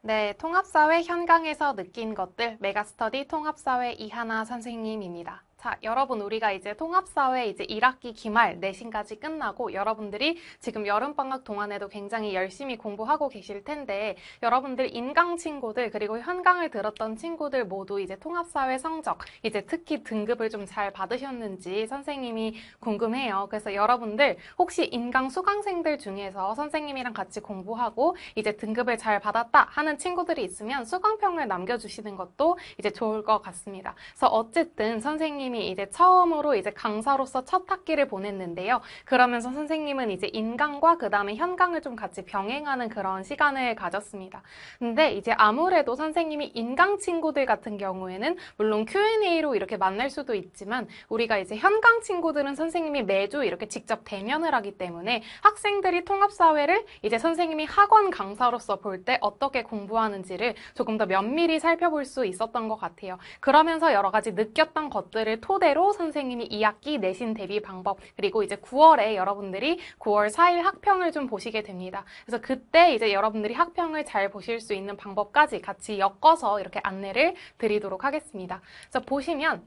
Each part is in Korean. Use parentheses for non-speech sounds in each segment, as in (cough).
네, 통합사회 현강에서 느낀 것들 메가스터디 통합사회 이하나 선생님입니다. 자, 여러분 우리가 이제 통합사회 이제 1학기 기말 내신까지 끝나고 여러분들이 지금 여름방학 동안에도 굉장히 열심히 공부하고 계실 텐데 여러분들 인강 친구들 그리고 현강을 들었던 친구들 모두 이제 통합사회 성적 이제 특히 등급을 좀 잘 받으셨는지 선생님이 궁금해요. 그래서 여러분들 혹시 인강 수강생들 중에서 선생님이랑 같이 공부하고 이제 등급을 잘 받았다 하는 친구들이 있으면 수강평을 남겨주시는 것도 이제 좋을 것 같습니다. 그래서 어쨌든 선생님 선생님이 이제 처음으로 이제 강사로서 첫 학기를 보냈는데요. 그러면서 선생님은 이제 인강과 그 다음에 현강을 좀 같이 병행하는 그런 시간을 가졌습니다. 근데 이제 아무래도 선생님이 인강 친구들 같은 경우에는 물론 Q&A로 이렇게 만날 수도 있지만 우리가 이제 현강 친구들은 선생님이 매주 이렇게 직접 대면을 하기 때문에 학생들이 통합사회를 이제 선생님이 학원 강사로서 볼 때 어떻게 공부하는지를 조금 더 면밀히 살펴볼 수 있었던 것 같아요. 그러면서 여러 가지 느꼈던 것들을 내용을 토대로 선생님이 2학기 내신 대비 방법 그리고 이제 9월에 여러분들이 9월 4일 학평을 좀 보시게 됩니다. 그래서 그때 이제 여러분들이 학평을 잘 보실 수 있는 방법까지 같이 엮어서 이렇게 안내를 드리도록 하겠습니다. 그래서 보시면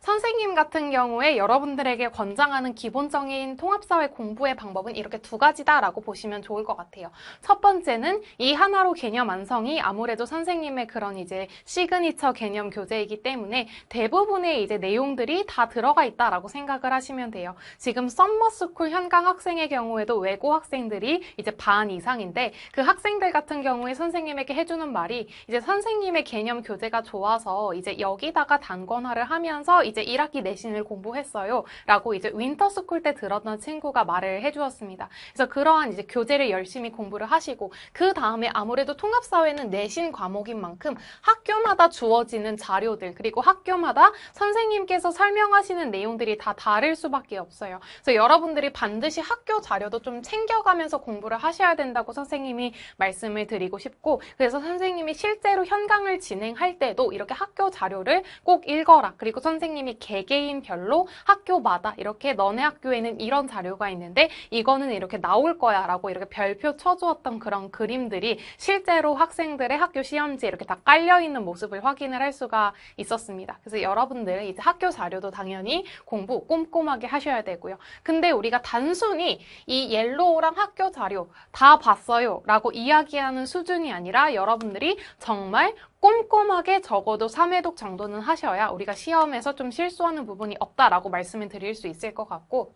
선생님 같은 경우에 여러분들에게 권장하는 기본적인 통합사회 공부의 방법은 이렇게 두 가지다라고 보시면 좋을 것 같아요. 첫 번째는 이 하나로 개념 완성이 아무래도 선생님의 그런 이제 시그니처 개념 교재이기 때문에 대부분의 이제 내용들이 다 들어가 있다라고 생각을 하시면 돼요. 지금 썸머스쿨 현강 학생의 경우에도 외고 학생들이 이제 반 이상인데 그 학생들 같은 경우에 선생님에게 해주는 말이 이제 선생님의 개념 교재가 좋아서 이제 여기다가 단권화를 하면서 이제 1학기 내신을 공부했어요. 라고 이제 윈터스쿨 때 들었던 친구가 말을 해주었습니다. 그래서 그러한 이제 교재를 열심히 공부를 하시고 그 다음에 아무래도 통합사회는 내신 과목인 만큼 학교마다 주어지는 자료들 그리고 학교마다 선생님께서 설명하시는 내용들이 다 다를 수밖에 없어요. 그래서 여러분들이 반드시 학교 자료도 좀 챙겨가면서 공부를 하셔야 된다고 선생님이 말씀을 드리고 싶고 그래서 선생님이 실제로 현강을 진행할 때도 이렇게 학교 자료를 꼭 읽어라. 그리고 선생님 선생님이 개개인별로 학교마다 이렇게 너네 학교에는 이런 자료가 있는데 이거는 이렇게 나올 거야 라고 이렇게 별표 쳐주었던 그런 그림들이 실제로 학생들의 학교 시험지에 이렇게 다 깔려있는 모습을 확인을 할 수가 있었습니다. 그래서 여러분들은 이제 학교 자료도 당연히 공부 꼼꼼하게 하셔야 되고요. 근데 우리가 단순히 이 옐로우랑 학교 자료 다 봤어요 라고 이야기하는 수준이 아니라 여러분들이 정말 꼼꼼하게 적어도 3회독 정도는 하셔야 우리가 시험에서 좀 실수하는 부분이 없다라고 말씀을 드릴 수 있을 것 같고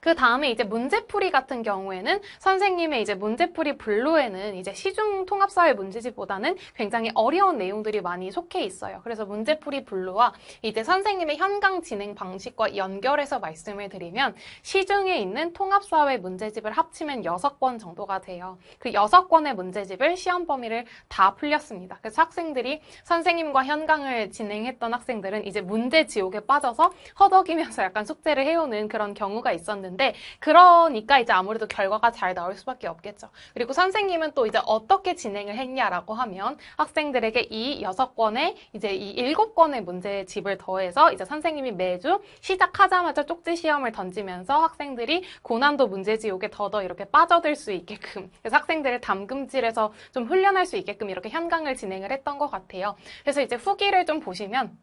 그 다음에 이제 문제풀이 같은 경우에는 선생님의 이제 문제풀이 블루에는 이제 시중 통합사회 문제집보다는 굉장히 어려운 내용들이 많이 속해 있어요. 그래서 문제풀이 블루와 이제 선생님의 현강 진행 방식과 연결해서 말씀을 드리면 시중에 있는 통합사회 문제집을 합치면 6권 정도가 돼요. 그 6권의 문제집을 시험 범위를 다 풀렸습니다. 그래서 학생들이 선생님과 현강을 진행했던 학생들은 이제 문제 지옥에 빠져서 허덕이면서 약간 숙제를 해오는 그런 경우가 있어요. 있었는데 그러니까 이제 아무래도 결과가 잘 나올 수밖에 없겠죠. 그리고 선생님은 또 이제 어떻게 진행을 했냐라고 하면 학생들에게 이 여섯 권에 이제 이 일곱 권의 문제집을 더해서 이제 선생님이 매주 시작하자마자 쪽지 시험을 던지면서 학생들이 고난도 문제 지옥에 더더 이렇게 빠져들 수 있게끔 그래서 학생들을 담금질에서 좀 훈련할 수 있게끔 이렇게 현강을 진행을 했던 것 같아요. 그래서 이제 후기를 좀 보시면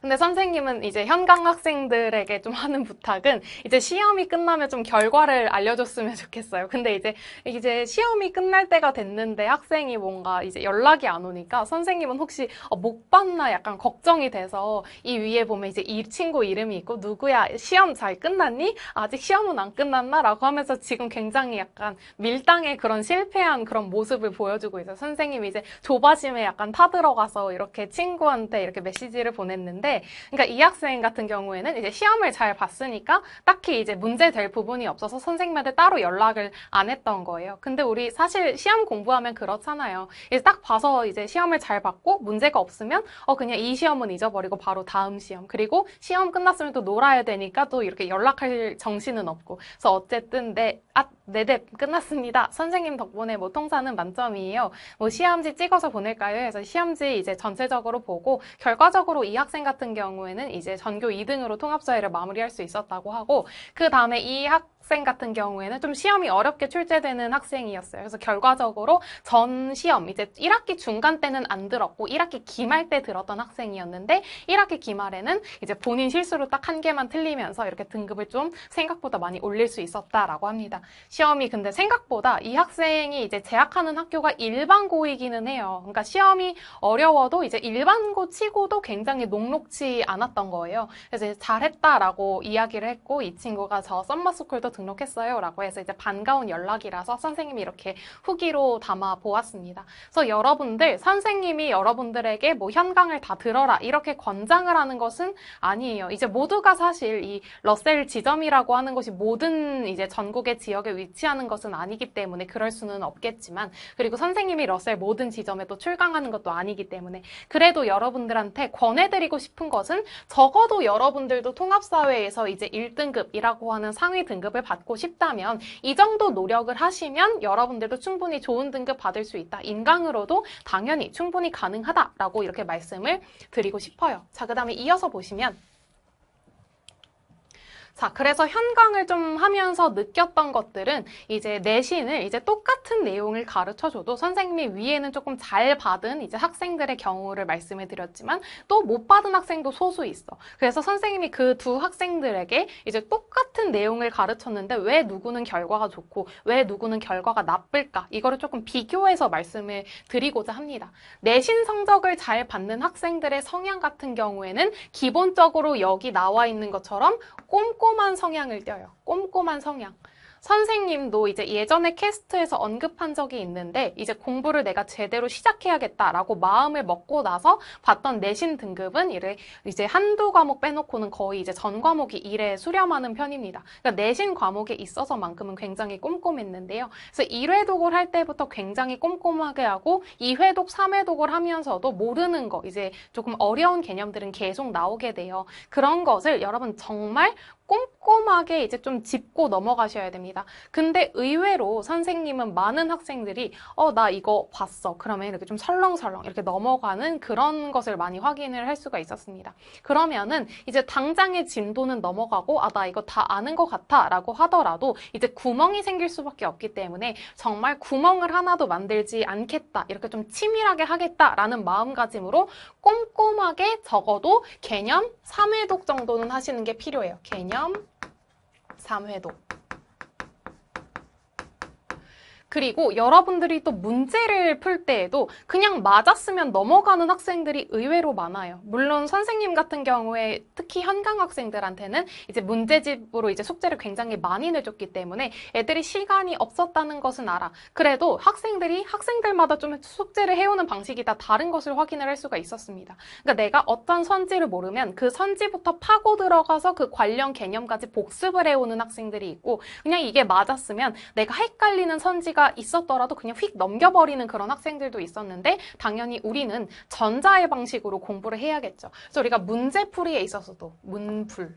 근데 선생님은 이제 현강 학생들에게 좀 하는 부탁은 이제 시험이 끝나면 좀 결과를 알려줬으면 좋겠어요. 근데 이제 이제 시험이 끝날 때가 됐는데 학생이 뭔가 이제 연락이 안 오니까 선생님은 혹시 어, 못 봤나 약간 걱정이 돼서 이 위에 보면 이제 이 친구 이름이 있고 누구야 시험 잘 끝났니? 아직 시험은 안 끝났나라고 하면서 지금 굉장히 약간 밀당의 그런 실패한 그런 모습을 보여주고 있어요. 선생님이 이제 조바심에 약간 타들어가서 이렇게 친구한테 이렇게 메시지를 보냈는데 있는데, 그러니까 이 학생 같은 경우에는 이제 시험을 잘 봤으니까 딱히 이제 문제 될 부분이 없어서 선생님한테 따로 연락을 안 했던 거예요. 근데 우리 사실 시험 공부하면 그렇잖아요. 이제 딱 봐서 이제 시험을 잘 봤고 문제가 없으면 어 그냥 이 시험은 잊어버리고 바로 다음 시험 그리고 시험 끝났으면 또 놀아야 되니까 또 이렇게 연락할 정신은 없고 그래서 어쨌든 내 네, 아, 내대 네, 네, 끝났습니다. 선생님 덕분에 뭐 통사는 만점이에요. 뭐 시험지 찍어서 보낼까요? 해서 시험지 이제 전체적으로 보고 결과적으로 이 학생 학생 같은 경우에는 이제 전교 2등으로 통합사회를 마무리할 수 있었다고 하고 그 다음에 이학 학생 같은 경우에는 좀 시험이 어렵게 출제되는 학생이었어요. 그래서 결과적으로 전 시험, 이제 1학기 중간 때는 안 들었고 1학기 기말 때 들었던 학생이었는데 1학기 기말에는 이제 본인 실수로 딱 한 개만 틀리면서 이렇게 등급을 좀 생각보다 많이 올릴 수 있었다라고 합니다. 시험이 근데 생각보다 이 학생이 이제 재학하는 학교가 일반고이기는 해요. 그러니까 시험이 어려워도 이제 일반고 치고도 굉장히 녹록치 않았던 거예요. 그래서 이제 잘했다라고 이야기를 했고 이 친구가 저 썸머스쿨도 등록했어요. 라고 해서 이제 반가운 연락이라서 선생님이 이렇게 후기로 담아 보았습니다. 그래서 여러분들, 선생님이 여러분들에게 뭐 현강을 다 들어라 이렇게 권장을 하는 것은 아니에요. 이제 모두가 사실 이 러셀 지점이라고 하는 것이 모든 이제 전국의 지역에 위치하는 것은 아니기 때문에 그럴 수는 없겠지만 그리고 선생님이 러셀 모든 지점에 도 출강하는 것도 아니기 때문에 그래도 여러분들한테 권해드리고 싶은 것은 적어도 여러분들도 통합사회에서 이제 1등급이라고 하는 상위 등급을 받고 싶다면 이 정도 노력을 하시면 여러분들도 충분히 좋은 등급 받을 수 있다. 인강으로도 당연히 충분히 가능하다라고 이렇게 말씀을 드리고 싶어요. 자, 그 다음에 이어서 보시면 자, 그래서 현강을 좀 하면서 느꼈던 것들은 이제 내신을 이제 똑같은 내용을 가르쳐줘도 선생님이 위에는 조금 잘 받은 이제 학생들의 경우를 말씀해 드렸지만 또 못 받은 학생도 소수 있어. 그래서 선생님이 그 두 학생들에게 이제 똑같은 내용을 가르쳤는데 왜 누구는 결과가 좋고 왜 누구는 결과가 나쁠까 이거를 조금 비교해서 말씀을 드리고자 합니다. 내신 성적을 잘 받는 학생들의 성향 같은 경우에는 기본적으로 여기 나와 있는 것처럼 꼼꼼한 성향을 띄어요. 꼼꼼한 성향. 선생님도 이제 예전에 캐스트에서 언급한 적이 있는데 이제 공부를 내가 제대로 시작해야겠다라고 마음을 먹고 나서 봤던 내신 등급은 이제 한두 과목 빼놓고는 거의 이제 전 과목이 일에 수렴하는 편입니다. 그러니까 내신 과목에 있어서만큼은 굉장히 꼼꼼했는데요. 그래서 1회독을 할 때부터 굉장히 꼼꼼하게 하고 2회독, 3회독을 하면서도 모르는 거 이제 조금 어려운 개념들은 계속 나오게 돼요. 그런 것을 여러분 정말 꼼꼼하게 이제 좀 짚고 넘어가셔야 됩니다. 근데 의외로 선생님은 많은 학생들이 어, 나 이거 봤어. 그러면 이렇게 좀 설렁설렁 이렇게 넘어가는 그런 것을 많이 확인을 할 수가 있었습니다. 그러면은 이제 당장의 진도는 넘어가고 아, 나 이거 다 아는 것 같아 라고 하더라도 이제 구멍이 생길 수밖에 없기 때문에 정말 구멍을 하나도 만들지 않겠다. 이렇게 좀 치밀하게 하겠다라는 마음가짐으로 꼼꼼하게 적어도 개념 3회독 정도는 하시는 게 필요해요. 개념 다음 3회독 그리고 여러분들이 또 문제를 풀 때에도 그냥 맞았으면 넘어가는 학생들이 의외로 많아요. 물론 선생님 같은 경우에 특히 현강 학생들한테는 이제 문제집으로 이제 숙제를 굉장히 많이 내줬기 때문에 애들이 시간이 없었다는 것은 알아. 그래도 학생들이 학생들마다 좀 숙제를 해오는 방식이 다 다른 것을 확인을 할 수가 있었습니다. 그러니까 내가 어떤 선지를 모르면 그 선지부터 파고 들어가서 그 관련 개념까지 복습을 해오는 학생들이 있고 그냥 이게 맞았으면 내가 헷갈리는 선지가 문제가 있었더라도 그냥 휙 넘겨버리는 그런 학생들도 있었는데 당연히 우리는 전자의 방식으로 공부를 해야겠죠. 그래서 우리가 문제풀이에 있어서도 문풀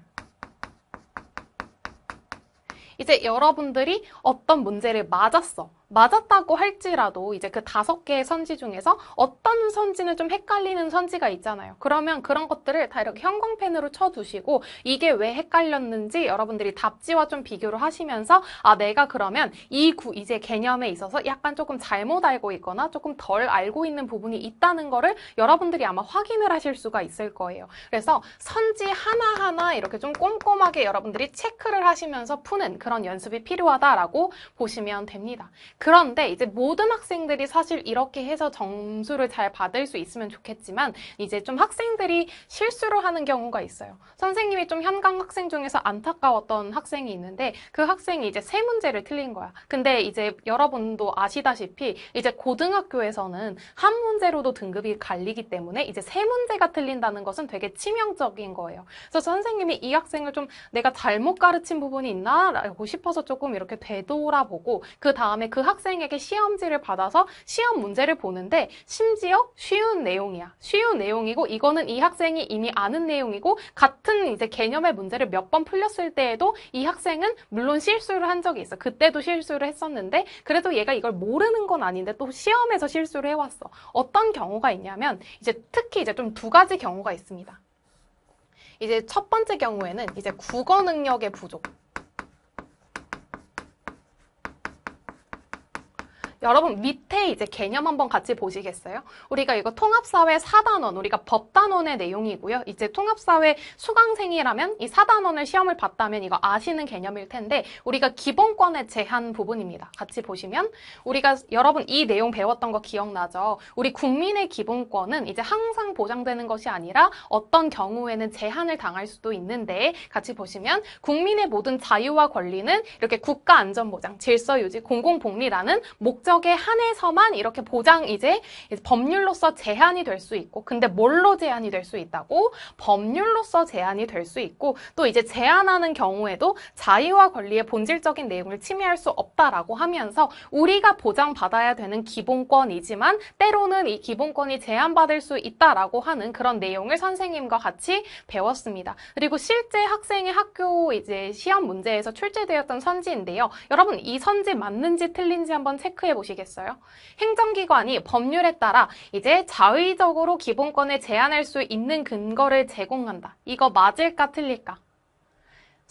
이제 여러분들이 어떤 문제를 맞았어. 맞았다고 할지라도 이제 그 다섯 개의 선지 중에서 어떤 선지는 좀 헷갈리는 선지가 있잖아요. 그러면 그런 것들을 다 이렇게 형광펜으로 쳐두시고 이게 왜 헷갈렸는지 여러분들이 답지와 좀 비교를 하시면서 아 내가 그러면 이 구 이제 개념에 있어서 약간 조금 잘못 알고 있거나 조금 덜 알고 있는 부분이 있다는 거를 여러분들이 아마 확인을 하실 수가 있을 거예요. 그래서 선지 하나하나 이렇게 좀 꼼꼼하게 여러분들이 체크를 하시면서 푸는 그런 연습이 필요하다라고 보시면 됩니다. 그런데 이제 모든 학생들이 사실 이렇게 해서 점수를 잘 받을 수 있으면 좋겠지만 이제 좀 학생들이 실수로 하는 경우가 있어요. 선생님이 좀 현강 학생 중에서 안타까웠던 학생이 있는데 그 학생이 이제 세 문제를 틀린 거야. 근데 이제 여러분도 아시다시피 이제 고등학교에서는 한 문제로도 등급이 갈리기 때문에 이제 세 문제가 틀린다는 것은 되게 치명적인 거예요. 그래서 선생님이 이 학생을 좀 내가 잘못 가르친 부분이 있나? 라고 싶어서 조금 이렇게 되돌아보고 그 다음에 그 학생에게 시험지를 받아서 시험 문제를 보는데 심지어 쉬운 내용이야. 쉬운 내용이고 이거는 이 학생이 이미 아는 내용이고 같은 이제 개념의 문제를 몇 번 풀렸을 때에도 이 학생은 물론 실수를 한 적이 있어. 그때도 실수를 했었는데 그래도 얘가 이걸 모르는 건 아닌데 또 시험에서 실수를 해왔어. 어떤 경우가 있냐면 이제 특히 이제 좀 두 가지 경우가 있습니다. 이제 첫 번째 경우에는 이제 국어 능력의 부족. 여러분 밑에 이제 개념 한번 같이 보시겠어요? 우리가 이거 통합사회 4단원, 우리가 법단원의 내용이고요. 이제 통합사회 수강생이라면 이 4단원을 시험을 봤다면 이거 아시는 개념일 텐데 우리가 기본권의 제한 부분입니다. 같이 보시면 우리가 여러분 이 내용 배웠던 거 기억나죠? 우리 국민의 기본권은 이제 항상 보장되는 것이 아니라 어떤 경우에는 제한을 당할 수도 있는데 같이 보시면 국민의 모든 자유와 권리는 이렇게 국가안전보장, 질서유지, 공공복리라는 목적 목적에 한해서만 이렇게 보장 이제 법률로서 제한이 될 수 있고 근데 뭘로 제한이 될 수 있다고 법률로서 제한이 될 수 있고 또 이제 제한하는 경우에도 자유와 권리의 본질적인 내용을 침해할 수 없다라고 하면서 우리가 보장받아야 되는 기본권이지만 때로는 이 기본권이 제한받을 수 있다라고 하는 그런 내용을 선생님과 같이 배웠습니다. 그리고 실제 학생의 학교 이제 시험 문제에서 출제되었던 선지인데요. 여러분 이 선지 맞는지 틀린지 한번 체크해 보세요. 오시겠어요? 행정기관이 법률에 따라 이제 자의적으로 기본권을 제한할 수 있는 근거를 제공한다. 이거 맞을까 틀릴까?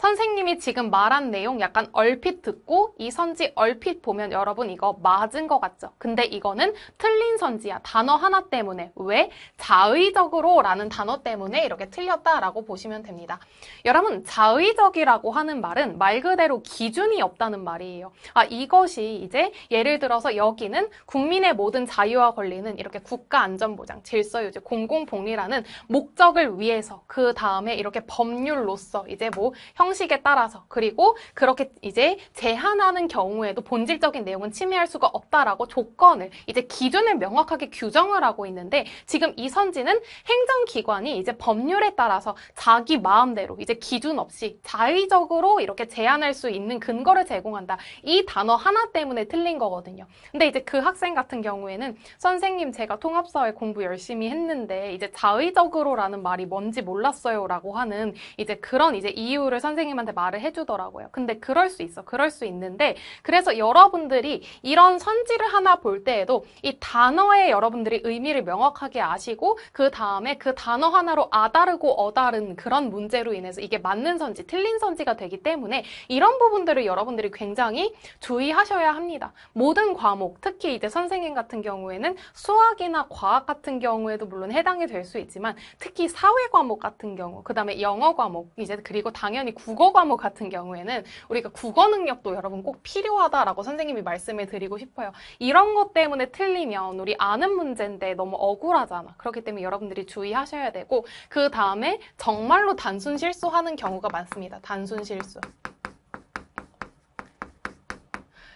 선생님이 지금 말한 내용 약간 얼핏 듣고 이 선지 얼핏 보면 여러분 이거 맞은 것 같죠? 근데 이거는 틀린 선지야. 단어 하나 때문에. 왜? 자의적으로 라는 단어 때문에 이렇게 틀렸다라고 보시면 됩니다. 여러분, 자의적이라고 하는 말은 말 그대로 기준이 없다는 말이에요. 아, 이것이 이제 예를 들어서 여기는 국민의 모든 자유와 권리는 이렇게 국가안전보장, 질서유지, 공공복리라는 목적을 위해서 그 다음에 이렇게 법률로서 이제 뭐 형, 형식에 따라서 그리고 그렇게 이제 제한하는 경우에도 본질적인 내용은 침해할 수가 없다라고 조건을 이제 기준을 명확하게 규정을 하고 있는데 지금 이 선지는 행정기관이 이제 법률에 따라서 자기 마음대로 이제 기준 없이 자의적으로 이렇게 제한할 수 있는 근거를 제공한다. 이 단어 하나 때문에 틀린 거거든요. 근데 이제 그 학생 같은 경우에는 선생님 제가 통합사회 공부 열심히 했는데 이제 자의적으로라는 말이 뭔지 몰랐어요라고 하는 이제 그런 이제 이유를 선생님 선생님한테 말을 해주더라고요. 근데 그럴 수 있어. 그럴 수 있는데 그래서 여러분들이 이런 선지를 하나 볼 때에도 이 단어에 여러분들이 의미를 명확하게 아시고 그 다음에 그 단어 하나로 아다르고 어다른 그런 문제로 인해서 이게 맞는 선지, 틀린 선지가 되기 때문에 이런 부분들을 여러분들이 굉장히 주의하셔야 합니다. 모든 과목, 특히 이제 선생님 같은 경우에는 수학이나 과학 같은 경우에도 물론 해당이 될 수 있지만 특히 사회 과목 같은 경우, 그 다음에 영어 과목, 이제 그리고 당연히 구 국어 과목 같은 경우에는 우리가 국어 능력도 여러분 꼭 필요하다라고 선생님이 말씀을 드리고 싶어요. 이런 것 때문에 틀리면 우리 아는 문제인데 너무 억울하잖아. 그렇기 때문에 여러분들이 주의하셔야 되고 그 다음에 정말로 단순 실수하는 경우가 많습니다. 단순 실수.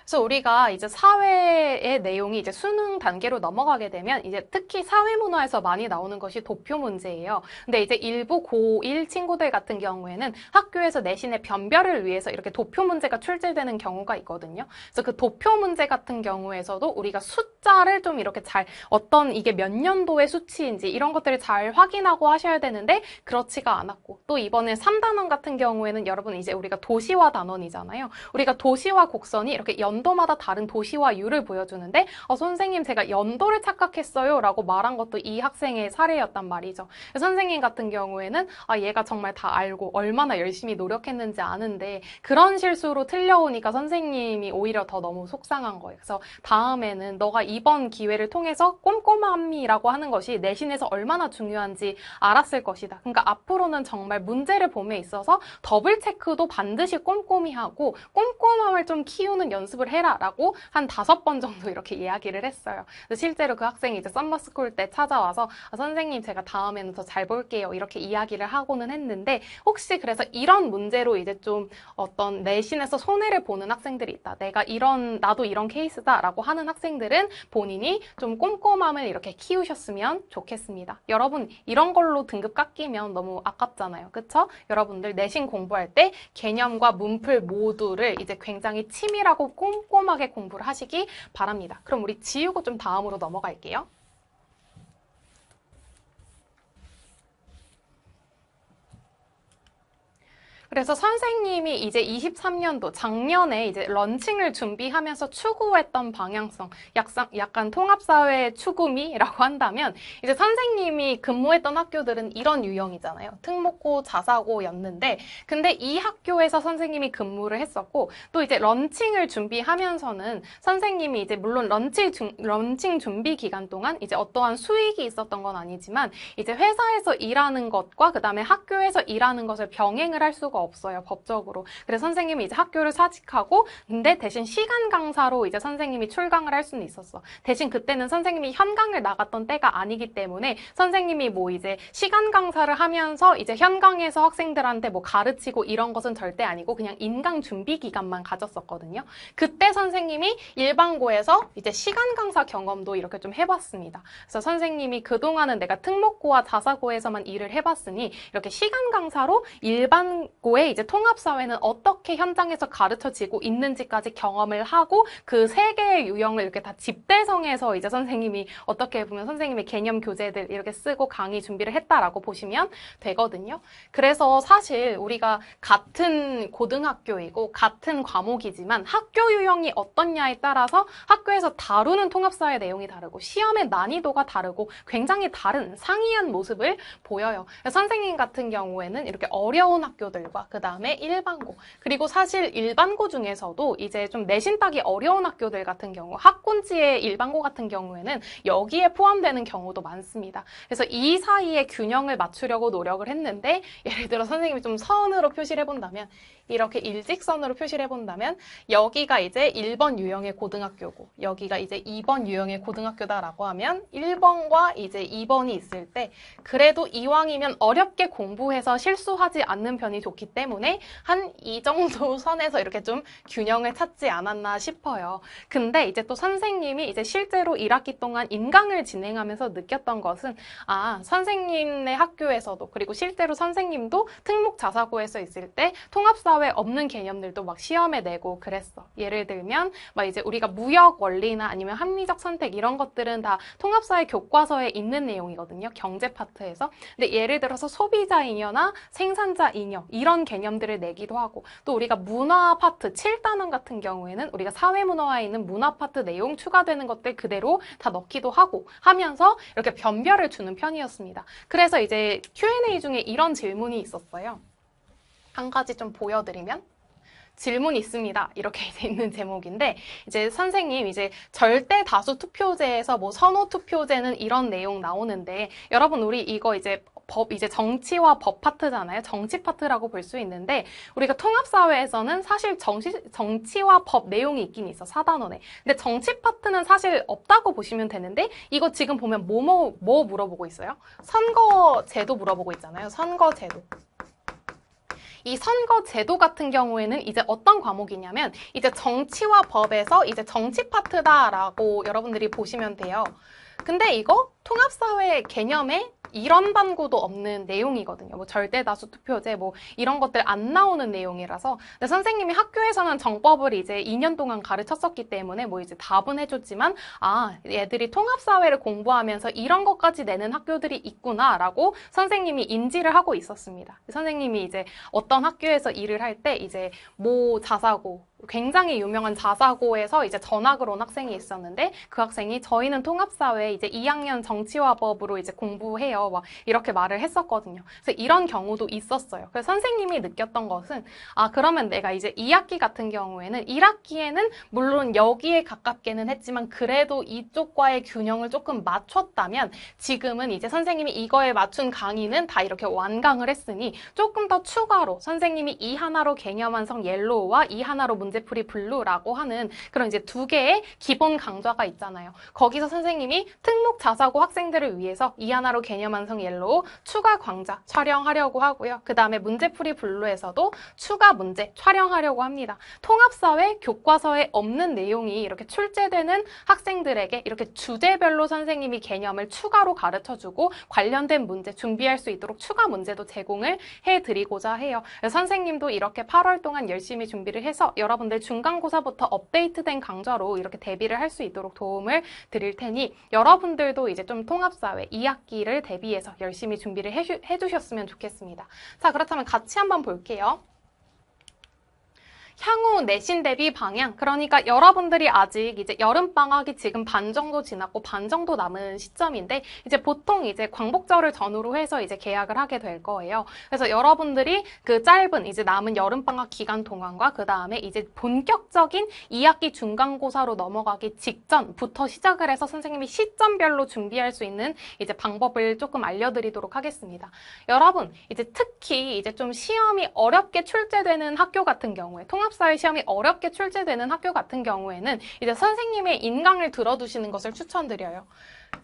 그래서 우리가 이제 사회의 내용이 이제 수능 단계로 넘어가게 되면 이제 특히 사회문화에서 많이 나오는 것이 도표 문제예요. 근데 이제 일부 고1 친구들 같은 경우에는 학교에서 내신의 변별을 위해서 이렇게 도표 문제가 출제되는 경우가 있거든요. 그래서 그 도표 문제 같은 경우에서도 우리가 숫자를 좀 이렇게 잘 어떤 이게 몇 년도의 수치인지 이런 것들을 잘 확인하고 하셔야 되는데 그렇지가 않았고 또 이번에 3단원 같은 경우에는 여러분 이제 우리가 도시화 단원이잖아요. 우리가 도시화 곡선이 이렇게 연 연도마다 다른 도시와 유를 보여주는데 어, 선생님 제가 연도를 착각했어요 라고 말한 것도 이 학생의 사례였단 말이죠. 선생님 같은 경우에는 아, 얘가 정말 다 알고 얼마나 열심히 노력했는지 아는데 그런 실수로 틀려오니까 선생님이 오히려 더 너무 속상한 거예요. 그래서 다음에는 너가 이번 기회를 통해서 꼼꼼함이라고 하는 것이 내신에서 얼마나 중요한지 알았을 것이다. 그러니까 앞으로는 정말 문제를 봄에 있어서 더블 체크도 반드시 꼼꼼히 하고 꼼꼼함을 좀 키우는 연습을 취업을 해라라고 한 다섯 번 정도 이렇게 이야기를 했어요. 실제로 그 학생이 이제 썸머스쿨 때 찾아와서 아, 선생님 제가 다음에는 더 잘 볼게요 이렇게 이야기를 하고는 했는데 혹시 그래서 이런 문제로 이제 좀 어떤 내신에서 손해를 보는 학생들이 있다. 내가 이런 나도 이런 케이스다라고 하는 학생들은 본인이 좀 꼼꼼함을 이렇게 키우셨으면 좋겠습니다. 여러분 이런 걸로 등급 깎이면 너무 아깝잖아요. 그쵸? 여러분들 내신 공부할 때 개념과 문풀 모두를 이제 굉장히 치밀하고 꼼 꼼꼼하게 공부를 하시기 바랍니다. 그럼 우리 지우고 좀 다음으로 넘어갈게요. 그래서 선생님이 이제 23년도 작년에 이제 런칭을 준비하면서 추구했던 방향성, 약상, 약간 통합사회 추구미라고 한다면 이제 선생님이 근무했던 학교들은 이런 유형이잖아요. 특목고, 자사고였는데 근데 이 학교에서 선생님이 근무를 했었고 또 이제 런칭을 준비하면서는 선생님이 이제 물론 런칭, 중, 런칭 준비 기간 동안 이제 어떠한 수익이 있었던 건 아니지만 이제 회사에서 일하는 것과 그 다음에 학교에서 일하는 것을 병행을 할 수가 없어요, 법적으로. 그래서 선생님이 이제 학교를 사직하고, 근데 대신 시간 강사로 이제 선생님이 출강을 할 수는 있었어. 대신 그때는 선생님이 현강을 나갔던 때가 아니기 때문에 선생님이 뭐 이제 시간 강사를 하면서 이제 현강에서 학생들한테 뭐 가르치고 이런 것은 절대 아니고 그냥 인강 준비 기간만 가졌었거든요. 그때 선생님이 일반고에서 이제 시간 강사 경험도 이렇게 좀 해봤습니다. 그래서 선생님이 그동안은 내가 특목고와 자사고에서만 일을 해봤으니 이렇게 시간 강사로 일반고 이후에 이제 통합사회는 어떻게 현장에서 가르쳐지고 있는지까지 경험을 하고 그 세 개의 유형을 이렇게 다집대성해서 이제 선생님이 어떻게 보면 선생님의 개념 교재들 이렇게 쓰고 강의 준비를 했다라고 보시면 되거든요. 그래서 사실 우리가 같은 고등학교이고 같은 과목이지만 학교 유형이 어떻냐에 따라서 학교에서 다루는 통합사회 내용이 다르고 시험의 난이도가 다르고 굉장히 다른 상이한 모습을 보여요. 선생님 같은 경우에는 이렇게 어려운 학교들과 그 다음에 일반고 그리고 사실 일반고 중에서도 이제 좀 내신 따기 어려운 학교들 같은 경우 학군지의 일반고 같은 경우에는 여기에 포함되는 경우도 많습니다. 그래서 이 사이에 균형을 맞추려고 노력을 했는데 (laughs) 예를 들어 선생님이 좀 선으로 표시를 해본다면 이렇게 일직선으로 표시를 해본다면 여기가 이제 1번 유형의 고등학교고 여기가 이제 2번 유형의 고등학교다라고 하면 1번과 이제 2번이 있을 때 그래도 이왕이면 어렵게 공부해서 실수하지 않는 편이 좋기 때문에 한 이 정도 (laughs) 선에서 이렇게 좀 균형을 찾지 않았나 싶어요. 근데 이제 또 선생님이 이제 실제로 1학기 동안 인강을 진행하면서 느꼈던 것은 아, 선생님의 학교에서도 그리고 실제로 선생님도 특목 자사고에서 있을 때 통합사회 없는 개념들도 막 시험에 내고 그랬어. 예를 들면 막 이제 우리가 무역 원리나 아니면 합리적 선택 이런 것들은 다 통합사회 교과서에 있는 내용이거든요. 경제 파트에서. 근데 예를 들어서 소비자 잉여나 생산자 인여 이런 이런 개념들을 내기도 하고 또 우리가 문화 파트 7단원 같은 경우에는 우리가 사회문화에 있는 문화 파트 내용 추가되는 것들 그대로 다 넣기도 하고 하면서 이렇게 변별을 주는 편이었습니다. 그래서 이제 Q&A 중에 이런 질문이 있었어요. 한 가지 좀 보여드리면 질문 있습니다. 이렇게 (laughs) 돼 있는 제목인데 이제 선생님 이제 절대 다수 투표제에서 뭐 선호 투표제는 이런 내용 나오는데 여러분 우리 이거 이제 법 이제 정치와 법 파트잖아요. 정치 파트라고 볼 수 있는데 우리가 통합 사회에서는 사실 정치 정치와 법 내용이 있긴 있어. 사단원에. 근데 정치 파트는 사실 없다고 보시면 되는데 이거 지금 보면 뭐뭐 뭐 물어보고 있어요? 선거 제도 물어보고 있잖아요. 선거 제도. 이 선거 제도 같은 경우에는 이제 어떤 과목이냐면 이제 정치와 법에서 이제 정치 파트다라고 여러분들이 보시면 돼요. 근데 이거 통합사회 개념에 이런 반구도 없는 내용이거든요. 뭐 절대 다수 투표제 뭐 이런 것들 안 나오는 내용이라서 근데 선생님이 학교에서는 정법을 이제 2년 동안 가르쳤었기 때문에 뭐 이제 답은 해줬지만 아 애들이 통합사회를 공부하면서 이런 것까지 내는 학교들이 있구나라고 선생님이 인지를 하고 있었습니다. 선생님이 이제 어떤 학교에서 일을 할 때 이제 모 자사고 굉장히 유명한 자사고에서 이제 전학을 온 학생이 있었는데 그 학생이 저희는 통합사회 이제 2학년 정치화법으로 이제 공부해요. 막 이렇게 말을 했었거든요. 그래서 이런 경우도 있었어요. 그래서 선생님이 느꼈던 것은 아, 그러면 내가 이제 2학기 같은 경우에는 1학기에는 물론 여기에 가깝게는 했지만 그래도 이쪽과의 균형을 조금 맞췄다면 지금은 이제 선생님이 이거에 맞춘 강의는 다 이렇게 완강을 했으니 조금 더 추가로 선생님이 이 하나로 개념 완성 옐로우와 이 하나로 문제 인제풀이 블루라고 하는 그런 이제 두 개의 기본 강좌가 있잖아요. 거기서 선생님이 특목 자사고 학생들을 위해서 이하나로 개념 완성 옐로우 추가 강좌 촬영하려고 하고요. 그 다음에 문제풀이 블루에서도 추가 문제 촬영하려고 합니다. 통합사회 교과서에 없는 내용이 이렇게 출제되는 학생들에게 이렇게 주제별로 선생님이 개념을 추가로 가르쳐주고 관련된 문제 준비할 수 있도록 추가 문제도 제공을 해드리고자 해요. 선생님도 이렇게 8월 동안 열심히 준비를 해서 여러분 근데 중간고사부터 업데이트된 강좌로 이렇게 대비를 할 수 있도록 도움을 드릴 테니 여러분들도 이제 좀 통합사회 2학기를 대비해서 열심히 준비를 해주, 해주셨으면 좋겠습니다. 자 그렇다면 같이 한번 볼게요. 향후 내신 대비 방향 그러니까 여러분들이 아직 이제 여름 방학이 지금 반 정도 지났고 반 정도 남은 시점인데 이제 보통 이제 광복절을 전후로 해서 이제 계약을 하게 될 거예요. 그래서 여러분들이 그 짧은 이제 남은 여름 방학 기간 동안과 그 다음에 이제 본격적인 2학기 중간고사로 넘어가기 직전부터 시작을 해서 선생님이 시점별로 준비할 수 있는 이제 방법을 조금 알려드리도록 하겠습니다. 여러분 이제 특히 이제 좀 시험이 어렵게 출제되는 학교 같은 경우에 통 통합사회 시험이 어렵게 출제되는 학교 같은 경우에는 이제 선생님의 인강을 들어두시는 것을 추천드려요.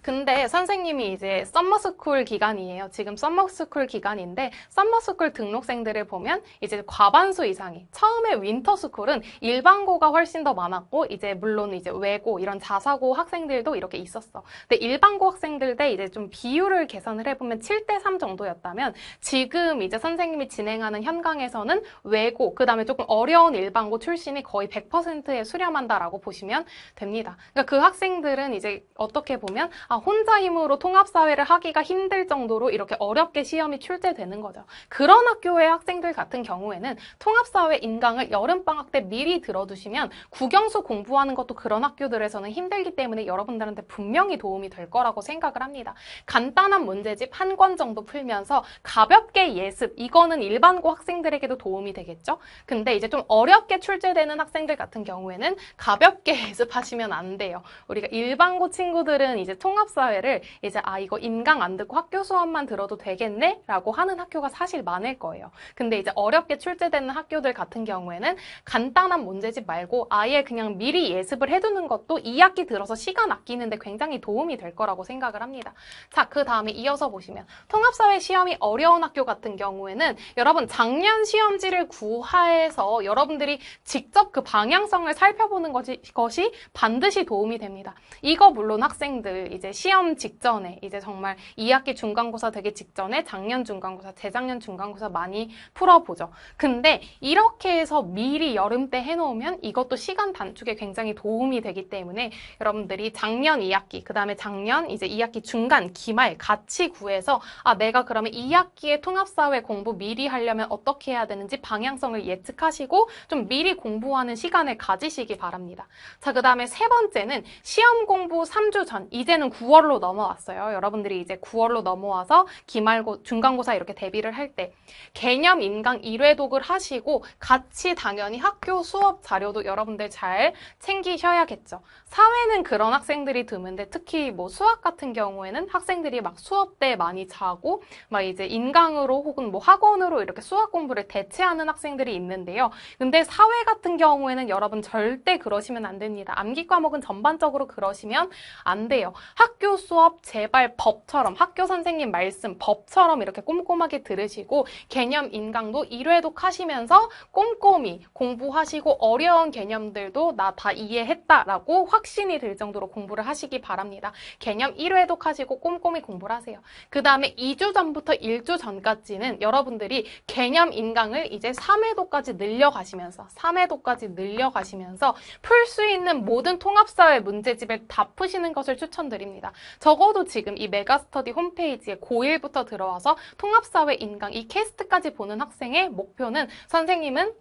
근데 선생님이 이제 썸머스쿨 기간이에요. 지금 썸머스쿨 기간인데 썸머스쿨 등록생들을 보면 이제 과반수 이상이 처음에 윈터스쿨은 일반고가 훨씬 더 많았고 이제 물론 이제 외고 이런 자사고 학생들도 이렇게 있었어. 근데 일반고 학생들 대 이제 좀 비율을 계산을 해보면 7대 3 정도였다면 지금 이제 선생님이 진행하는 현강에서는 외고 그다음에 조금 어려운 일반고 출신이 거의 100%에 수렴한다라고 보시면 됩니다. 그러니까 그 학생들은 이제 어떻게 보면 아, 혼자 힘으로 통합사회를 하기가 힘들 정도로 이렇게 어렵게 시험이 출제되는 거죠. 그런 학교의 학생들 같은 경우에는 통합사회 인강을 여름방학 때 미리 들어두시면 국영수 공부하는 것도 그런 학교들에서는 힘들기 때문에 여러분들한테 분명히 도움이 될 거라고 생각을 합니다. 간단한 문제집 한 권 정도 풀면서 가볍게 예습, 이거는 일반고 학생들에게도 도움이 되겠죠? 근데 이제 좀 어렵게 출제되는 학생들 같은 경우에는 가볍게 (laughs) 예습하시면 안 돼요. 우리가 일반고 친구들은 이제 통 통합사회를 이제 아 이거 임강 안 듣고 학교 수업만 들어도 되겠네 라고 하는 학교가 사실 많을 거예요. 근데 이제 어렵게 출제되는 학교들 같은 경우에는 간단한 문제집 말고 아예 그냥 미리 예습을 해두는 것도 2학기 들어서 시간 아끼는데 굉장히 도움이 될 거라고 생각을 합니다. 자, 그 다음에 이어서 보시면 통합사회 시험이 어려운 학교 같은 경우에는 여러분 작년 시험지를 구하해서 여러분들이 직접 그 방향성을 살펴보는 것이, 것이 반드시 도움이 됩니다. 이거 물론 학생들 이제 시험 직전에 이제 정말 2학기 중간고사 되기 직전에 작년 중간고사, 재작년 중간고사 많이 풀어보죠. 근데 이렇게 해서 미리 여름 때 해놓으면 이것도 시간 단축에 굉장히 도움이 되기 때문에 여러분들이 작년 2학기, 그 다음에 작년 이제 2학기 중간, 기말 같이 구해서 아, 내가 그러면 2학기에 통합사회 공부 미리 하려면 어떻게 해야 되는지 방향성을 예측하시고 좀 미리 공부하는 시간을 가지시기 바랍니다. 자, 그 다음에 세 번째는 시험 공부 3주 전, 이제는 올해는 9월로 넘어왔어요. 여러분들이 이제 9월로 넘어와서 기말고 중간고사 이렇게 대비를 할 때 개념 인강 1회독을 하시고 같이 당연히 학교 수업 자료도 여러분들 잘 챙기셔야겠죠. 사회는 그런 학생들이 드문데 특히 뭐 수학 같은 경우에는 학생들이 막 수업 때 많이 자고 막 이제 인강으로 혹은 뭐 학원으로 이렇게 수학 공부를 대체하는 학생들이 있는데요. 근데 사회 같은 경우에는 여러분 절대 그러시면 안 됩니다. 암기 과목은 전반적으로 그러시면 안 돼요. 학교 수업 제발 법처럼 학교 선생님 말씀 법처럼 이렇게 꼼꼼하게 들으시고 개념 인강도 1회독 하시면서 꼼꼼히 공부하시고 어려운 개념들도 나 다 이해했다라고 확신이 들 정도로 공부를 하시기 바랍니다. 개념 1회독 하시고 꼼꼼히 공부를 하세요. 그 다음에 2주 전부터 1주 전까지는 여러분들이 개념 인강을 이제 3회독까지 늘려가시면서 3회독까지 늘려가시면서 풀 수 있는 모든 통합사회 문제집을 다 푸시는 것을 추천드립니다. 드립니다 적어도 지금 이 메가스터디 홈페이지에 고1부터 들어와서 통합사회 인강 이 캐스트까지 보는 학생의 목표는 선생님은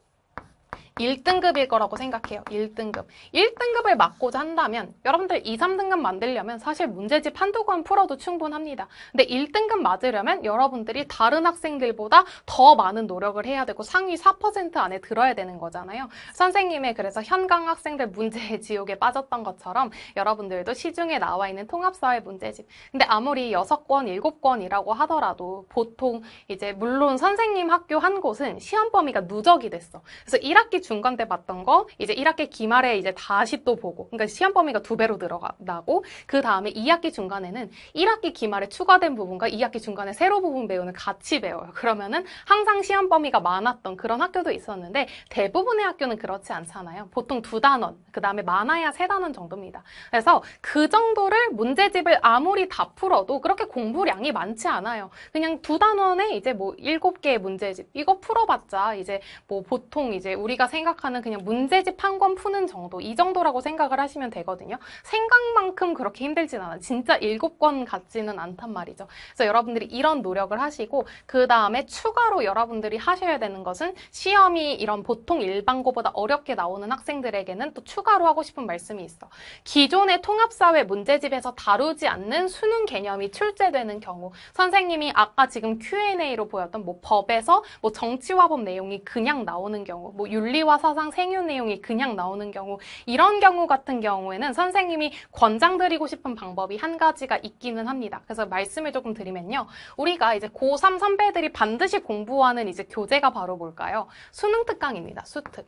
1등급일 거라고 생각해요. 1등급. 1등급을 맞고자 한다면 여러분들 2, 3등급 만들려면 사실 문제집 한두 권 풀어도 충분합니다. 근데 1등급 맞으려면 여러분들이 다른 학생들보다 더 많은 노력을 해야 되고 상위 4% 안에 들어야 되는 거잖아요. 선생님의 그래서 현강 학생들 문제의 (laughs) 지옥에 빠졌던 것처럼 여러분들도 시중에 나와 있는 통합사회 문제집. 근데 아무리 6권, 7권이라고 하더라도 보통 이제 물론 선생님 학교 한 곳은 시험 범위가 누적이 됐어. 그래서 1학기 중간 때 봤던 거 이제 1학기 기말에 이제 다시 또 보고 그러니까 시험 범위가 두 배로 늘어나고 그 다음에 2학기 중간에는 1학기 기말에 추가된 부분과 2학기 중간에 새로 부분 배우는 같이 배워요. 그러면은 항상 시험 범위가 많았던 그런 학교도 있었는데 대부분의 학교는 그렇지 않잖아요. 보통 두 단원, 그 다음에 많아야 세 단원 정도입니다. 그래서 그 정도를 문제집을 아무리 다 풀어도 그렇게 공부량이 많지 않아요. 그냥 두 단원에 이제 뭐 일곱 개의 문제집 이거 풀어봤자 이제 뭐 보통 이제 우리가 생각하는 그냥 문제집 한 권 푸는 정도 이 정도라고 생각을 하시면 되거든요. 생각만큼 그렇게 힘들진 않아. 진짜 일곱 권 같지는 않단 말이죠. 그래서 여러분들이 이런 노력을 하시고 그 다음에 추가로 여러분들이 하셔야 되는 것은 시험이 이런 보통 일반고보다 어렵게 나오는 학생들에게는 또 추가로 하고 싶은 말씀이 있어. 기존의 통합사회 문제집에서 다루지 않는 수능 개념이 출제되는 경우 선생님이 아까 지금 Q&A로 보였던 뭐 법에서 뭐 정치화법 내용이 그냥 나오는 경우 뭐 윤리 교리와 사상 생유 내용이 그냥 나오는 경우 이런 경우 같은 경우에는 선생님이 권장드리고 싶은 방법이 한 가지가 있기는 합니다. 그래서 말씀을 조금 드리면요. 우리가 이제 고3 선배들이 반드시 공부하는 이제 교재가 바로 뭘까요? 수능 특강입니다. 수특.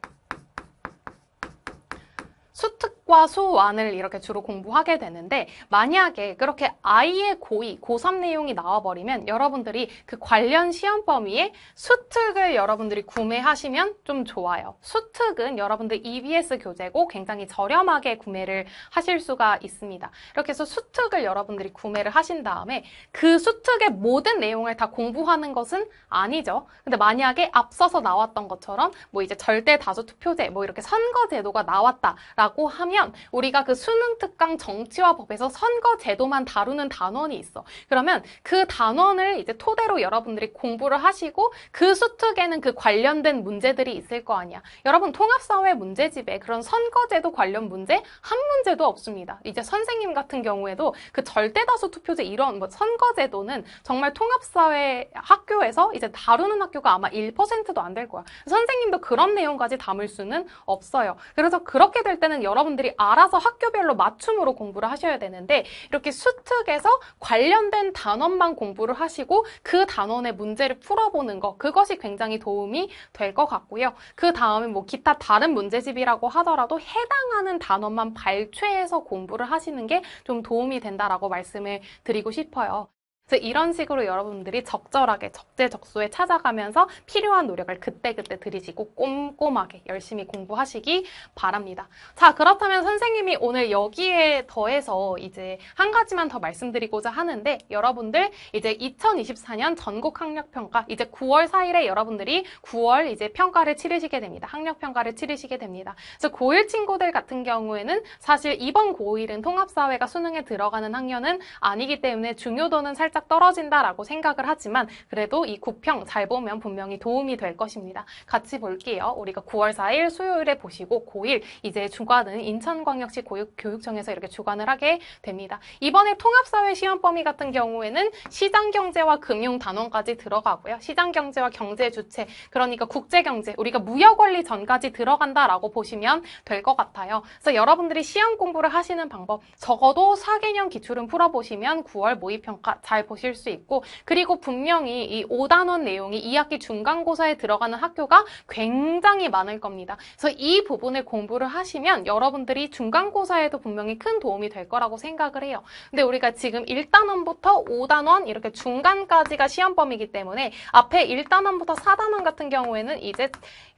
수특 수과 수완을 이렇게 주로 공부하게 되는데 만약에 그렇게 아이의 고2, 고3 내용이 나와버리면 여러분들이 그 관련 시험 범위에 수특을 여러분들이 구매하시면 좀 좋아요. 수특은 여러분들 EBS 교재고 굉장히 저렴하게 구매를 하실 수가 있습니다. 이렇게 해서 수특을 여러분들이 구매를 하신 다음에 그 수특의 모든 내용을 다 공부하는 것은 아니죠. 근데 만약에 앞서서 나왔던 것처럼 뭐 이제 절대 다수 투표제 뭐 이렇게 선거 제도가 나왔다라고 하면 뭐면 우리가 그 수능 특강 정치와 법에서 선거 제도만 다루는 단원이 있어. 그러면 그 단원을 이제 토대로 여러분들이 공부를 하시고 그 수특에는 그 관련된 문제들이 있을 거 아니야. 여러분 통합사회 문제집에 그런 선거제도 관련 문제 한 문제도 없습니다. 이제 선생님 같은 경우에도 그 절대다수 투표제 이런 뭐 선거제도는 정말 통합사회 학교에서 이제 다루는 학교가 아마 1%도 안 될 거야. 선생님도 그런 내용까지 담을 수는 없어요. 그래서 그렇게 될 때는 여러분들이 학생들이 알아서 학교별로 맞춤으로 공부를 하셔야 되는데 이렇게 수특에서 관련된 단원만 공부를 하시고 그 단원의 문제를 풀어보는 것 그것이 굉장히 도움이 될 것 같고요. 그 다음에 뭐 기타 다른 문제집이라고 하더라도 해당하는 단원만 발췌해서 공부를 하시는 게 좀 도움이 된다라고 말씀을 드리고 싶어요. 즉 이런 식으로 여러분들이 적절하게 적재적소에 찾아가면서 필요한 노력을 그때그때 들이시고 꼼꼼하게 열심히 공부하시기 바랍니다. 자 그렇다면 선생님이 오늘 여기에 더해서 이제 한 가지만 더 말씀드리고자 하는데 여러분들 이제 2024년 전국 학력평가 이제 9월 4일에 여러분들이 9월 이제 평가를 치르시게 됩니다. 학력평가를 치르시게 됩니다. 그래서 고1 친구들 같은 경우에는 사실 이번 고1은 통합사회가 수능에 들어가는 학년은 아니기 때문에 중요도는 살짝 살짝 떨어진다라고 생각을 하지만 그래도 이 구평 잘 보면 분명히 도움이 될 것입니다. 같이 볼게요. 우리가 9월 4일 수요일에 보시고 고일 이제 주관은 인천광역시 교육청에서 이렇게 주관을 하게 됩니다. 이번에 통합사회 시험 범위 같은 경우에는 시장경제와 금융단원까지 들어가고요. 시장경제와 경제주체, 그러니까 국제경제, 우리가 무역원리 전까지 들어간다라고 보시면 될 것 같아요. 그래서 여러분들이 시험 공부를 하시는 방법, 적어도 4개년 기출은 풀어보시면 9월 모의평가 잘잘 보실 수 있고 그리고 분명히 이 5단원 내용이 2학기 중간고사에 들어가는 학교가 굉장히 많을 겁니다. 그래서 이 부분을 공부를 하시면 여러분들이 중간고사에도 분명히 큰 도움이 될 거라고 생각을 해요. 근데 우리가 지금 1단원부터 5단원 이렇게 중간까지가 시험 범위이기 때문에 앞에 1단원부터 4단원 같은 경우에는 이제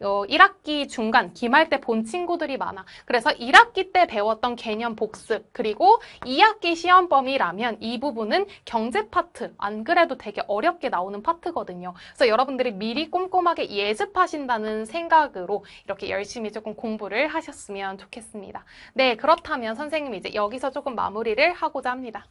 1학기 어, 중간 기말 때 본 친구들이 많아. 그래서 1학기 때 배웠던 개념 복습 그리고 2학기 시험 범위라면 이 부분은 경제 파트 안 그래도 되게 어렵게 나오는 파트거든요. 그래서 여러분들이 미리 꼼꼼하게 예습하신다는 생각으로 이렇게 열심히 조금 공부를 하셨으면 좋겠습니다. 네, 그렇다면 선생님 이제 여기서 조금 마무리를 하고자 합니다.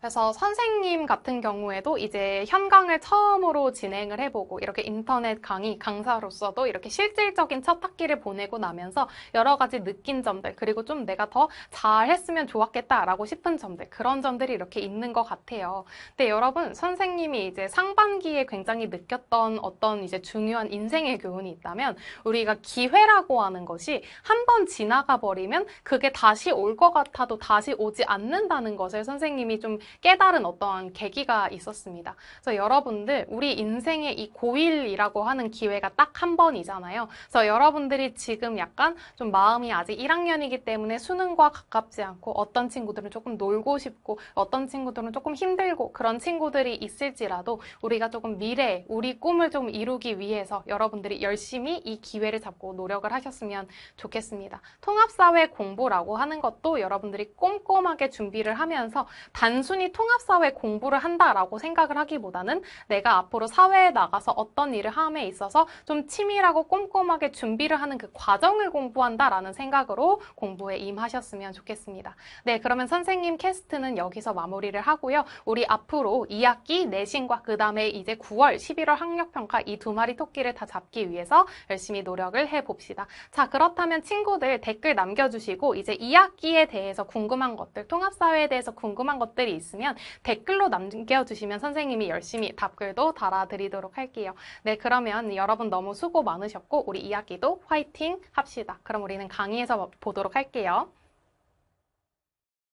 그래서 선생님 같은 경우에도 이제 현강을 처음으로 진행을 해보고 이렇게 인터넷 강의 강사로서도 이렇게 실질적인 첫 학기를 보내고 나면서 여러 가지 느낀 점들 그리고 좀 내가 더 잘했으면 좋았겠다라고 싶은 점들 그런 점들이 이렇게 있는 것 같아요. 근데 여러분 선생님이 이제 상반기에 굉장히 느꼈던 어떤 이제 중요한 인생의 교훈이 있다면 우리가 기회라고 하는 것이 한 번 지나가 버리면 그게 다시 올 것 같아도 다시 오지 않는다는 것을 선생님이 좀 깨달은 어떠한 계기가 있었습니다. 그래서 여러분들 우리 인생의 이 고1이라고 하는 기회가 딱 한 번이잖아요. 그래서 여러분들이 지금 약간 좀 마음이 아직 1학년이기 때문에 수능과 가깝지 않고 어떤 친구들은 조금 놀고 싶고 어떤 친구들은 조금 힘들고 그런 친구들이 있을지라도 우리가 조금 미래 우리 꿈을 좀 이루기 위해서 여러분들이 열심히 이 기회를 잡고 노력을 하셨으면 좋겠습니다. 통합사회 공부라고 하는 것도 여러분들이 꼼꼼하게 준비를 하면서 단순히 단순히 통합사회 공부를 한다라고 생각을 하기보다는 내가 앞으로 사회에 나가서 어떤 일을 함에 있어서 좀 치밀하고 꼼꼼하게 준비를 하는 그 과정을 공부한다라는 생각으로 공부에 임하셨으면 좋겠습니다. 네, 그러면 선생님 캐스트는 여기서 마무리를 하고요. 우리 앞으로 2학기 내신과 그 다음에 이제 9월, 11월 학력평가 이 두 마리 토끼를 다 잡기 위해서 열심히 노력을 해봅시다. 자, 그렇다면 친구들 댓글 남겨주시고 이제 2학기에 대해서 궁금한 것들, 통합사회에 대해서 궁금한 것들이 있으면 있으면 댓글로 남겨주시면 선생님이 열심히 답글도 달아드리도록 할게요. 네, 그러면 여러분 너무 수고 많으셨고 우리 이야기도 화이팅 합시다. 그럼 우리는 강의에서 보도록 할게요.